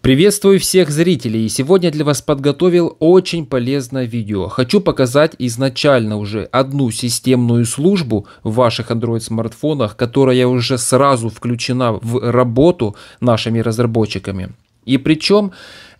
Приветствую всех зрителей и сегодня для вас подготовил очень полезное видео. Хочу показать изначально уже одну системную службу в ваших Android смартфонах, которая уже сразу включена в работу нашими разработчиками. И причем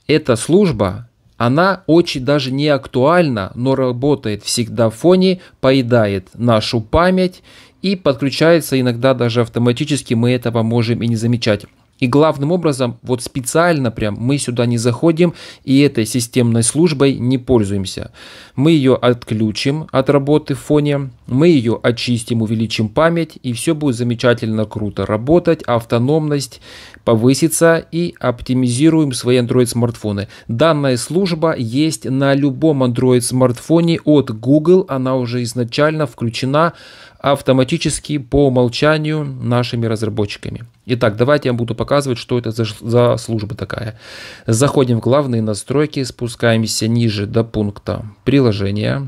эта служба, она очень даже не актуальна, но работает всегда в фоне, поедает нашу память и подключается иногда даже автоматически, мы этого можем и не замечать. И главным образом, вот специально прям мы сюда не заходим и этой системной службой не пользуемся. Мы ее отключим от работы в фоне мы ее очистим, увеличим память, и все будет замечательно круто работать, автономность повысится и оптимизируем свои Android смартфоны. Данная служба есть на любом Android смартфоне от Google, она уже изначально включена автоматически по умолчанию нашими разработчиками. Итак, давайте я буду показывать, что это за, за служба такая. Заходим в главные настройки, спускаемся ниже до пункта приложения.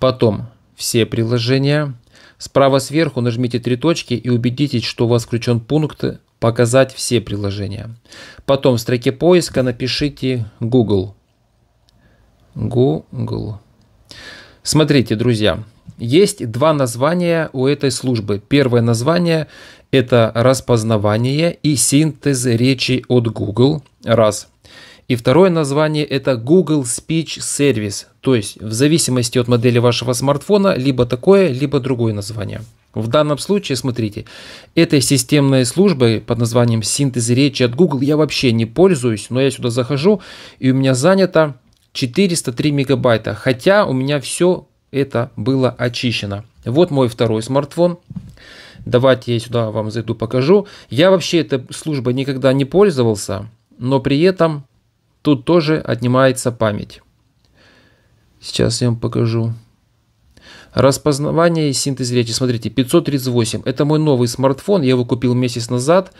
Потом все приложения. Справа сверху нажмите три точки и убедитесь, что у вас включен пункт «Показать все приложения». Потом в строке поиска напишите Google. Google. Смотрите, друзья, есть два названия у этой службы. Первое название – это распознавание и синтез речи от Google. Раз – и второе название это Google Speech Service, то есть в зависимости от модели вашего смартфона, либо такое, либо другое название. В данном случае, смотрите, этой системной службой под названием синтез речи от Google я вообще не пользуюсь, но я сюда захожу и у меня занято 403 мегабайта, хотя у меня все это было очищено. Вот мой второй смартфон. Давайте я сюда вам зайду покажу. Я вообще этой службой никогда не пользовался, но при этом Тут тоже отнимается память. Сейчас я вам покажу. Распознавание и синтез речи. Смотрите, 538. Это мой новый смартфон. Я его купил месяц назад.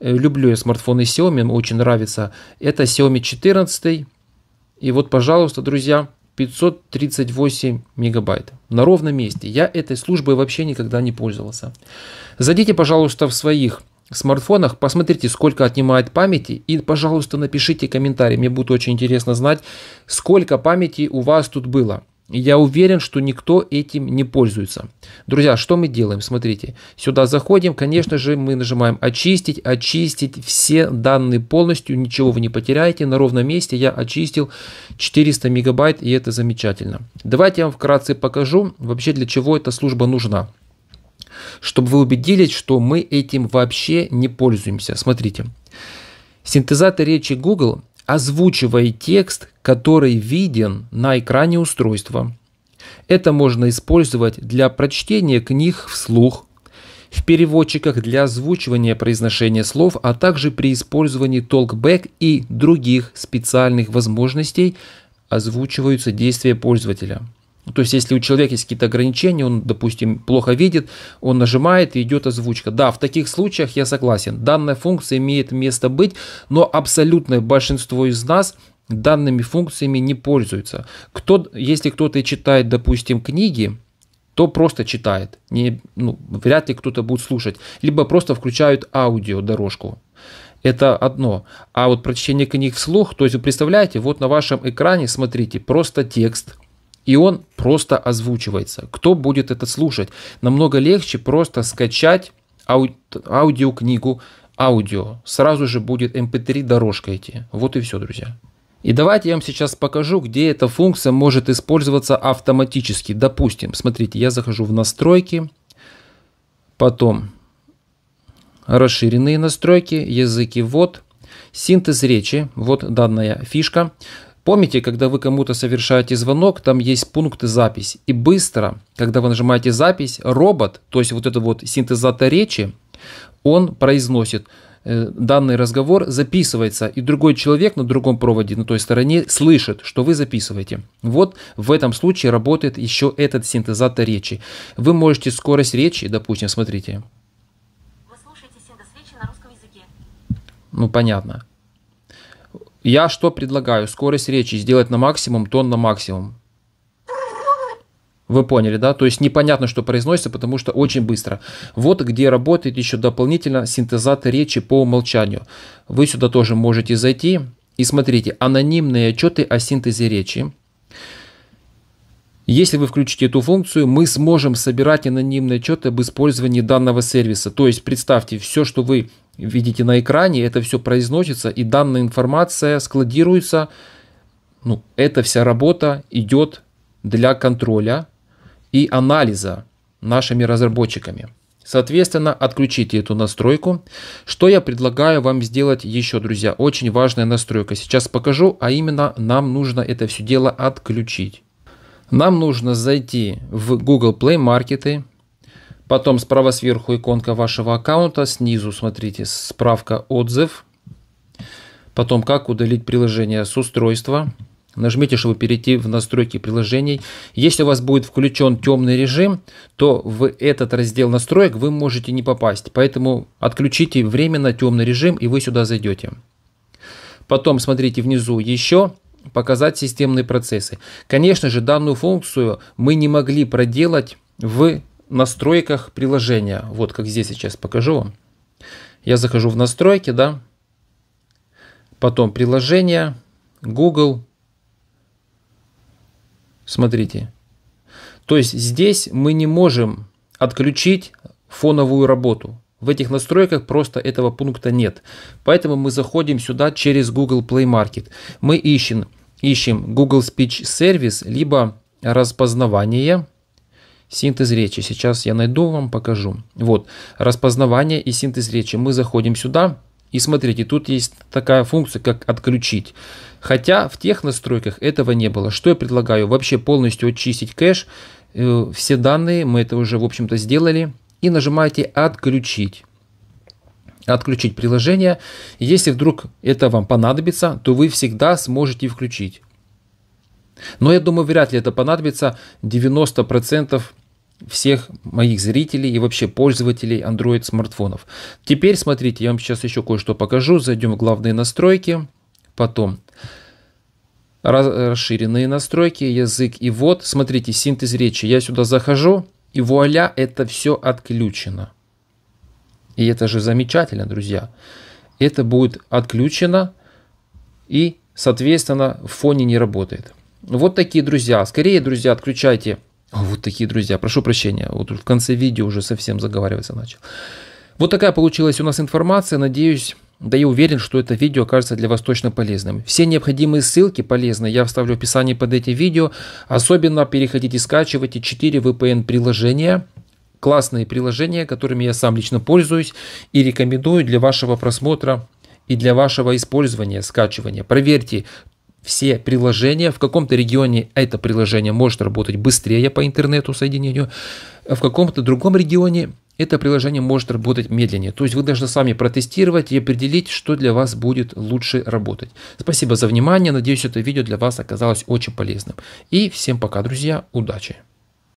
Э, люблю я смартфоны Xiaomi, очень нравится. Это Xiaomi 14. И вот, пожалуйста, друзья, 538 мегабайт на ровном месте. Я этой службой вообще никогда не пользовался. Зайдите, пожалуйста, в своих смартфонах, посмотрите, сколько отнимает памяти и, пожалуйста, напишите комментарий. Мне будет очень интересно знать, сколько памяти у вас тут было. Я уверен, что никто этим не пользуется. Друзья, что мы делаем? Смотрите, сюда заходим, конечно же, мы нажимаем «Очистить», «Очистить все данные полностью», ничего вы не потеряете. На ровном месте я очистил 400 мегабайт, и это замечательно. Давайте я вам вкратце покажу, вообще для чего эта служба нужна чтобы вы убедились, что мы этим вообще не пользуемся. Смотрите. Синтезатор речи Google озвучивает текст, который виден на экране устройства. Это можно использовать для прочтения книг вслух, в переводчиках для озвучивания произношения слов, а также при использовании толкбэк и других специальных возможностей озвучиваются действия пользователя – ну, то есть, если у человека есть какие-то ограничения, он, допустим, плохо видит, он нажимает и идет озвучка. Да, в таких случаях я согласен. Данная функция имеет место быть, но абсолютное большинство из нас данными функциями не пользуются. Кто, если кто-то читает, допустим, книги, то просто читает. Не, ну, вряд ли кто-то будет слушать. Либо просто включают аудиодорожку. Это одно. А вот прочтение книг вслух, то есть вы представляете, вот на вашем экране, смотрите, просто текст – и он просто озвучивается. Кто будет это слушать? Намного легче просто скачать ауди аудиокнигу, аудио. Сразу же будет mp3 эм дорожка идти. Вот и все, друзья. И давайте я вам сейчас покажу, где эта функция может использоваться автоматически. Допустим, смотрите, я захожу в настройки, потом расширенные настройки, языки вот, синтез речи, вот данная фишка. Помните, когда вы кому-то совершаете звонок, там есть пункты запись. И быстро, когда вы нажимаете запись, робот, то есть вот это вот синтезатор речи, он произносит э, данный разговор записывается, и другой человек на другом проводе, на той стороне, слышит, что вы записываете. Вот в этом случае работает еще этот синтезатор речи. Вы можете скорость речи, допустим, смотрите. Вы слушаете синтез речи на русском языке. Ну, понятно. Я что предлагаю? Скорость речи сделать на максимум, тон на максимум. Вы поняли, да? То есть непонятно, что произносится, потому что очень быстро. Вот где работает еще дополнительно синтезатор речи по умолчанию. Вы сюда тоже можете зайти и смотрите анонимные отчеты о синтезе речи. Если вы включите эту функцию, мы сможем собирать анонимные отчеты об использовании данного сервиса. То есть представьте, все, что вы видите на экране, это все произносится, и данная информация складируется. Ну, эта вся работа идет для контроля и анализа нашими разработчиками. Соответственно, отключите эту настройку. Что я предлагаю вам сделать еще, друзья? Очень важная настройка. Сейчас покажу, а именно нам нужно это все дело отключить. Нам нужно зайти в Google Play Маркеты, потом справа сверху иконка вашего аккаунта, снизу, смотрите, справка «Отзыв», потом «Как удалить приложение с устройства», Нажмите, чтобы перейти в настройки приложений. Если у вас будет включен темный режим, то в этот раздел настроек вы можете не попасть. Поэтому отключите временно темный режим и вы сюда зайдете. Потом смотрите внизу еще показать системные процессы. Конечно же, данную функцию мы не могли проделать в настройках приложения. Вот как здесь сейчас покажу вам. Я захожу в настройки, да, потом приложение, Google. Смотрите. То есть здесь мы не можем отключить фоновую работу. В этих настройках просто этого пункта нет. Поэтому мы заходим сюда через Google Play Market. Мы ищем ищем Google Speech Service, либо распознавание, синтез речи. Сейчас я найду вам, покажу. Вот, распознавание и синтез речи. Мы заходим сюда, и смотрите, тут есть такая функция, как отключить. Хотя в тех настройках этого не было. Что я предлагаю? Вообще полностью очистить кэш. Э, все данные, мы это уже, в общем-то, сделали. И нажимаете «Отключить» отключить приложение. Если вдруг это вам понадобится, то вы всегда сможете включить. Но я думаю, вряд ли это понадобится 90% всех моих зрителей и вообще пользователей Android смартфонов. Теперь смотрите, я вам сейчас еще кое-что покажу. Зайдем в главные настройки, потом расширенные настройки, язык и вот. Смотрите, синтез речи. Я сюда захожу и вуаля, это все отключено. И это же замечательно, друзья. Это будет отключено и, соответственно, в фоне не работает. Вот такие, друзья. Скорее, друзья, отключайте. А, вот такие, друзья. Прошу прощения. Вот в конце видео уже совсем заговариваться начал. Вот такая получилась у нас информация. Надеюсь, да и уверен, что это видео окажется для вас точно полезным. Все необходимые ссылки полезные я вставлю в описании под эти видео. Особенно переходите, скачивайте 4 VPN приложения – классные приложения, которыми я сам лично пользуюсь и рекомендую для вашего просмотра и для вашего использования, скачивания. Проверьте все приложения, в каком-то регионе это приложение может работать быстрее по интернету соединению, в каком-то другом регионе это приложение может работать медленнее. То есть вы должны сами протестировать и определить, что для вас будет лучше работать. Спасибо за внимание. Надеюсь, это видео для вас оказалось очень полезным. И всем пока, друзья. Удачи!